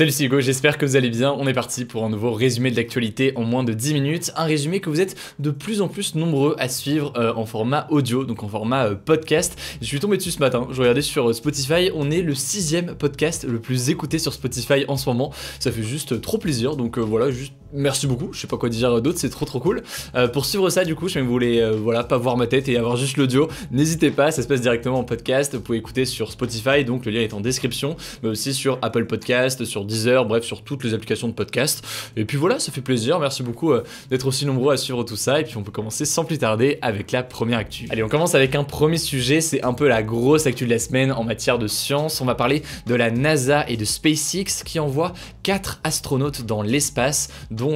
Salut Hugo, j'espère que vous allez bien. On est parti pour un nouveau résumé de l'actualité en moins de 10 minutes. Un résumé que vous êtes de plus en plus nombreux à suivre euh, en format audio, donc en format euh, podcast. Je suis tombé dessus ce matin, je regardais sur euh, Spotify, on est le sixième podcast le plus écouté sur Spotify en ce moment. Ça fait juste trop plaisir, donc voilà, juste merci beaucoup, je sais pas quoi dire d'autre, c'est trop trop cool. Euh, pour suivre ça du coup, si vous voulez euh, voilà, pas voir ma tête et avoir juste l'audio, n'hésitez pas, ça se passe directement en podcast, vous pouvez écouter sur Spotify, donc le lien est en description, mais aussi sur Apple Podcast, sur Deezer, bref sur toutes les applications de podcast. Et puis voilà, ça fait plaisir, merci beaucoup euh, d'être aussi nombreux à suivre tout ça, et puis on peut commencer sans plus tarder avec la première actu. Allez, on commence avec un premier sujet, c'est un peu la grosse actu de la semaine en matière de science, on va parler de la NASA et de SpaceX qui envoient quatre astronautes dans l'espace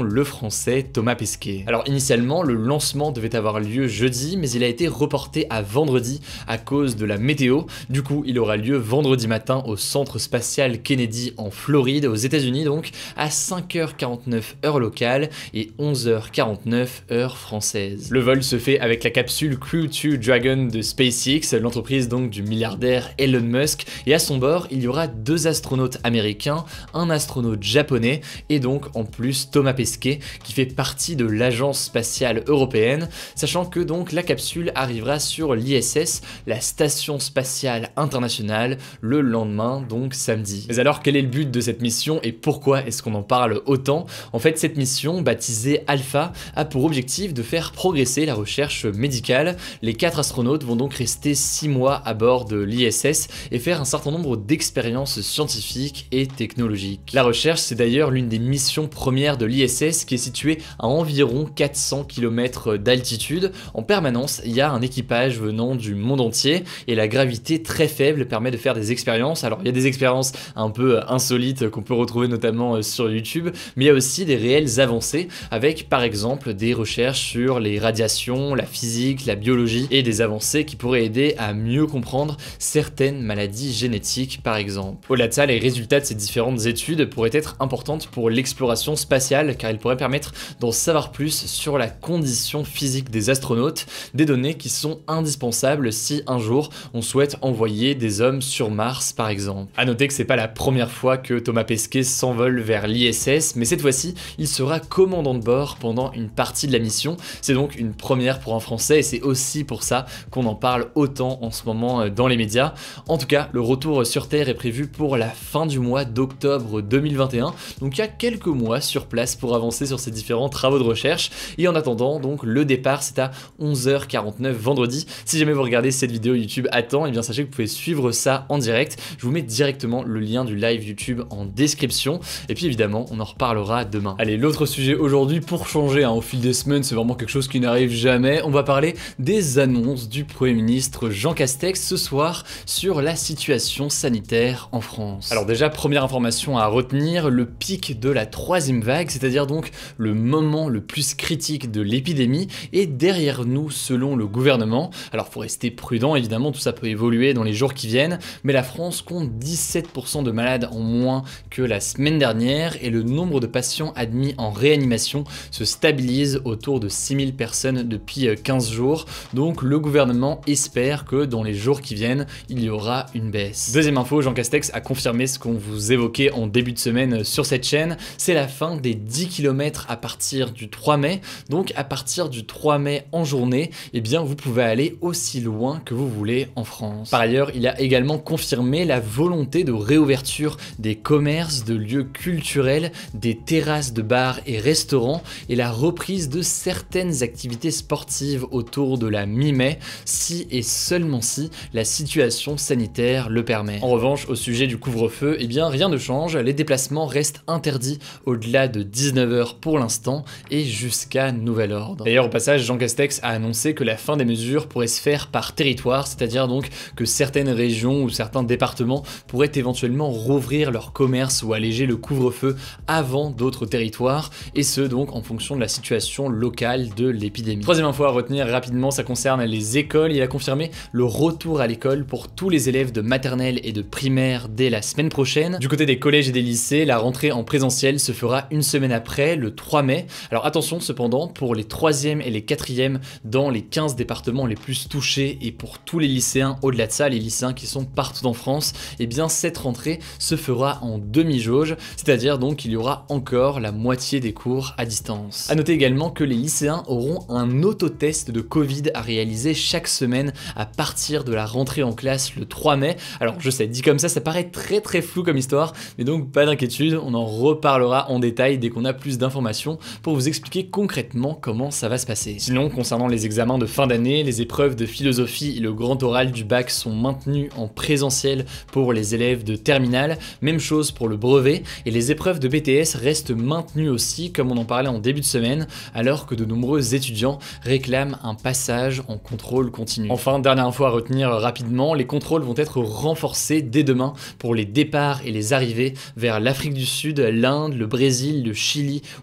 le français Thomas Pesquet. Alors initialement, le lancement devait avoir lieu jeudi, mais il a été reporté à vendredi à cause de la météo. Du coup, il aura lieu vendredi matin au Centre spatial Kennedy en Floride, aux États-Unis donc, à 5h49 heure locale et 11h49 heure française. Le vol se fait avec la capsule Crew 2 Dragon de SpaceX, l'entreprise donc du milliardaire Elon Musk, et à son bord, il y aura deux astronautes américains, un astronaute japonais et donc en plus Thomas Pesquet, qui fait partie de l'Agence spatiale européenne, sachant que donc la capsule arrivera sur l'ISS, la Station spatiale internationale, le lendemain, donc samedi. Mais alors quel est le but de cette mission et pourquoi est-ce qu'on en parle autant En fait, cette mission, baptisée Alpha, a pour objectif de faire progresser la recherche médicale. Les quatre astronautes vont donc rester six mois à bord de l'ISS et faire un certain nombre d'expériences scientifiques et technologiques. La recherche, c'est d'ailleurs l'une des missions premières de l'ISS qui est situé à environ 400 km d'altitude. En permanence, il y a un équipage venant du monde entier et la gravité très faible permet de faire des expériences. Alors il y a des expériences un peu insolites qu'on peut retrouver notamment euh, sur YouTube, mais il y a aussi des réelles avancées avec par exemple des recherches sur les radiations, la physique, la biologie et des avancées qui pourraient aider à mieux comprendre certaines maladies génétiques par exemple. Au-delà de ça, les résultats de ces différentes études pourraient être importantes pour l'exploration spatiale car il pourrait permettre d'en savoir plus sur la condition physique des astronautes, des données qui sont indispensables si un jour on souhaite envoyer des hommes sur Mars par exemple. A noter que c'est pas la première fois que Thomas Pesquet s'envole vers l'ISS, mais cette fois-ci il sera commandant de bord pendant une partie de la mission, c'est donc une première pour un Français et c'est aussi pour ça qu'on en parle autant en ce moment euh, dans les médias. En tout cas, le retour sur Terre est prévu pour la fin du mois d'octobre 2021, donc il y a quelques mois sur place pour avancer sur ces différents travaux de recherche. Et en attendant, donc le départ, c'est à 11h49 vendredi. Si jamais vous regardez cette vidéo YouTube à temps, et eh bien sachez que vous pouvez suivre ça en direct. Je vous mets directement le lien du live YouTube en description. Et puis évidemment, on en reparlera demain. Allez, l'autre sujet aujourd'hui, pour changer hein, au fil des semaines, c'est vraiment quelque chose qui n'arrive jamais. On va parler des annonces du Premier ministre Jean Castex ce soir sur la situation sanitaire en France. Alors déjà, première information à retenir, le pic de la troisième vague, c'est c'est-à-dire donc le moment le plus critique de l'épidémie, est derrière nous selon le gouvernement. Alors pour rester prudent, évidemment, tout ça peut évoluer dans les jours qui viennent, mais la France compte 17% de malades en moins que la semaine dernière et le nombre de patients admis en réanimation se stabilise autour de 6000 personnes depuis 15 euh, jours. Donc le gouvernement espère que dans les jours qui viennent, il y aura une baisse. Deuxième info, Jean Castex a confirmé ce qu'on vous évoquait en début de semaine euh, sur cette chaîne, c'est la fin des 10 km à partir du 3 mai. Donc à partir du 3 mai en journée, et eh bien vous pouvez aller aussi loin que vous voulez en France. Par ailleurs, il a également confirmé la volonté de réouverture des commerces, de lieux culturels, des terrasses de bars et restaurants et la reprise de certaines activités sportives autour de la mi-mai si et seulement si la situation sanitaire le permet. En revanche, au sujet du couvre-feu, et eh bien rien ne change, les déplacements restent interdits au-delà de 10 19h pour l'instant et jusqu'à nouvel ordre. D'ailleurs, au passage, Jean Castex a annoncé que la fin des mesures pourrait se faire par territoire, c'est-à-dire donc que certaines régions ou certains départements pourraient éventuellement rouvrir leur commerce ou alléger le couvre-feu avant d'autres territoires, et ce donc en fonction de la situation locale de l'épidémie. Troisième info à retenir rapidement, ça concerne les écoles. Il a confirmé le retour à l'école pour tous les élèves de maternelle et de primaire dès la semaine prochaine. Du côté des collèges et des lycées, la rentrée en présentiel se fera une semaine après, le 3 mai. Alors attention cependant, pour les 3e et les 4e, dans les 15 départements les plus touchés et pour tous les lycéens au-delà de ça, les lycéens qui sont partout en France, et eh bien cette rentrée se fera en demi-jauge, c'est-à-dire donc il y aura encore la moitié des cours à distance. A noter également que les lycéens auront un autotest de Covid à réaliser chaque semaine à partir de la rentrée en classe le 3 mai. Alors je sais, dit comme ça, ça paraît très très flou comme histoire, mais donc pas d'inquiétude, on en reparlera en détail dès qu'on a plus d'informations pour vous expliquer concrètement comment ça va se passer. Sinon, concernant les examens de fin d'année, les épreuves de philosophie et le grand oral du bac sont maintenues en présentiel pour les élèves de terminale, même chose pour le brevet, et les épreuves de BTS restent maintenues aussi, comme on en parlait en début de semaine, alors que de nombreux étudiants réclament un passage en contrôle continu. Enfin, dernière info à retenir rapidement, les contrôles vont être renforcés dès demain pour les départs et les arrivées vers l'Afrique du Sud, l'Inde, le Brésil, le Chili,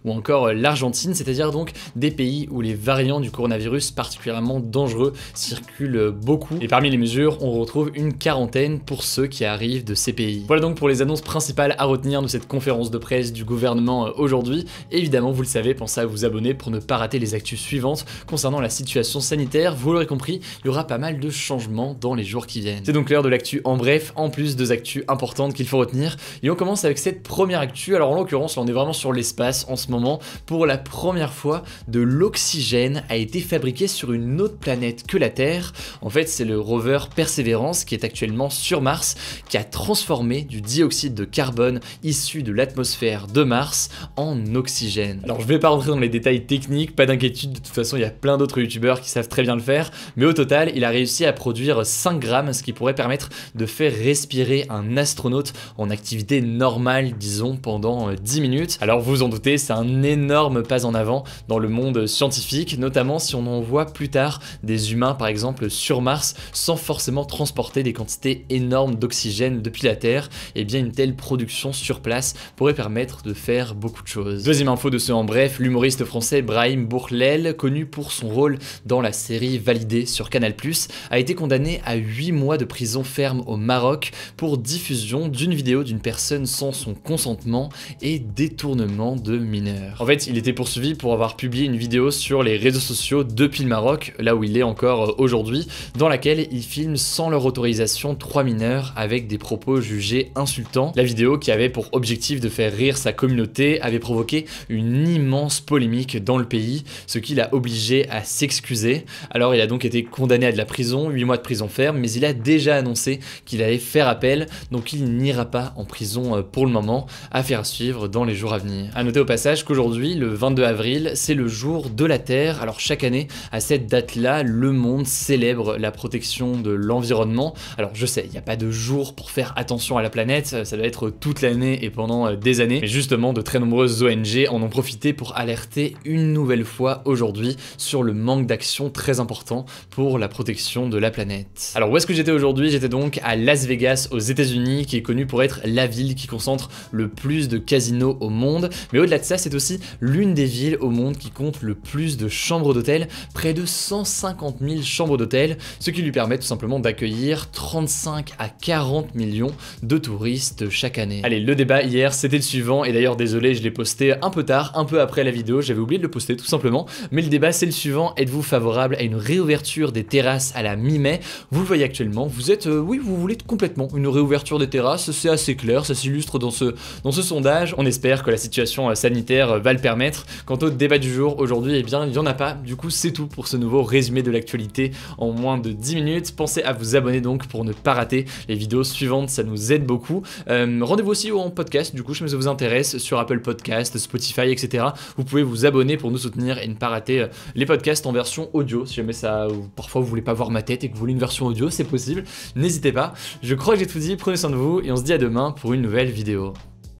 ou encore euh, l'Argentine, c'est-à-dire donc des pays où les variants du coronavirus particulièrement dangereux circulent euh, beaucoup. Et parmi les mesures, on retrouve une quarantaine pour ceux qui arrivent de ces pays. Voilà donc pour les annonces principales à retenir de cette conférence de presse du gouvernement euh, aujourd'hui. Évidemment, vous le savez, pensez à vous abonner pour ne pas rater les actus suivantes concernant la situation sanitaire. Vous l'aurez compris, il y aura pas mal de changements dans les jours qui viennent. C'est donc l'heure de l'actu en bref, en plus deux actus importantes qu'il faut retenir. Et on commence avec cette première actu. Alors en l'occurrence, on est vraiment sur l'espace en ce moment. Pour la première fois, de l'oxygène a été fabriqué sur une autre planète que la Terre. En fait, c'est le rover Perseverance qui est actuellement sur Mars qui a transformé du dioxyde de carbone issu de l'atmosphère de Mars en oxygène. Alors, je vais pas rentrer dans les détails techniques, pas d'inquiétude, de toute façon, il y a plein d'autres youtubeurs qui savent très bien le faire, mais au total, il a réussi à produire 5 grammes, ce qui pourrait permettre de faire respirer un astronaute en activité normale, disons, pendant 10 euh, minutes. Alors, vous en douter, c'est un énorme pas en avant dans le monde scientifique, notamment si on en voit plus tard des humains par exemple sur Mars sans forcément transporter des quantités énormes d'oxygène depuis la Terre, et eh bien une telle production sur place pourrait permettre de faire beaucoup de choses. Deuxième info de ce en bref, l'humoriste français Brahim Bourlel, connu pour son rôle dans la série Validée sur Canal+, a été condamné à 8 mois de prison ferme au Maroc pour diffusion d'une vidéo d'une personne sans son consentement et détournement de mineurs. En fait, il était poursuivi pour avoir publié une vidéo sur les réseaux sociaux depuis le Maroc, là où il est encore euh, aujourd'hui, dans laquelle il filme sans leur autorisation trois mineurs avec des propos jugés insultants. La vidéo, qui avait pour objectif de faire rire sa communauté, avait provoqué une immense polémique dans le pays, ce qui l'a obligé à s'excuser. Alors il a donc été condamné à de la prison, 8 mois de prison ferme, mais il a déjà annoncé qu'il allait faire appel, donc il n'ira pas en prison euh, pour le moment, à faire suivre dans les jours à venir. À noter au passage qu'aujourd'hui, le 22 avril, c'est le jour de la Terre. Alors chaque année, à cette date-là, le monde célèbre la protection de l'environnement. Alors je sais, il n'y a pas de jour pour faire attention à la planète, ça doit être toute l'année et pendant euh, des années. Mais justement, de très nombreuses ONG en ont profité pour alerter une nouvelle fois aujourd'hui sur le manque d'action très important pour la protection de la planète. Alors où est-ce que j'étais aujourd'hui J'étais donc à Las Vegas aux États-Unis, qui est connue pour être la ville qui concentre le plus de casinos au monde. Mais au-delà de ça, c'est aussi l'une des villes au monde qui compte le plus de chambres d'hôtel, près de 150 000 chambres d'hôtel, ce qui lui permet tout simplement d'accueillir 35 à 40 millions de touristes chaque année. Allez, le débat hier, c'était le suivant, et d'ailleurs désolé, je l'ai posté un peu tard, un peu après la vidéo, j'avais oublié de le poster tout simplement, mais le débat c'est le suivant, êtes-vous favorable à une réouverture des terrasses à la mi-mai Vous le voyez actuellement, vous êtes, euh, oui, vous voulez complètement une réouverture des terrasses, c'est assez clair, ça s'illustre dans ce, dans ce sondage, on espère que la situation euh, sanitaire euh, va le permettre. Quant au débat du jour, aujourd'hui, eh bien, il n'y en a pas. Du coup, c'est tout pour ce nouveau résumé de l'actualité en moins de 10 minutes. Pensez à vous abonner donc pour ne pas rater les vidéos suivantes, ça nous aide beaucoup. Euh, rendez-vous aussi en podcast, du coup, si ça vous intéresse, sur Apple Podcast, Spotify, etc. Vous pouvez vous abonner pour nous soutenir et ne pas rater les podcasts en version audio. Si jamais ça, parfois vous voulez pas voir ma tête et que vous voulez une version audio, c'est possible. N'hésitez pas. Je crois que j'ai tout dit. Prenez soin de vous et on se dit à demain pour une nouvelle vidéo.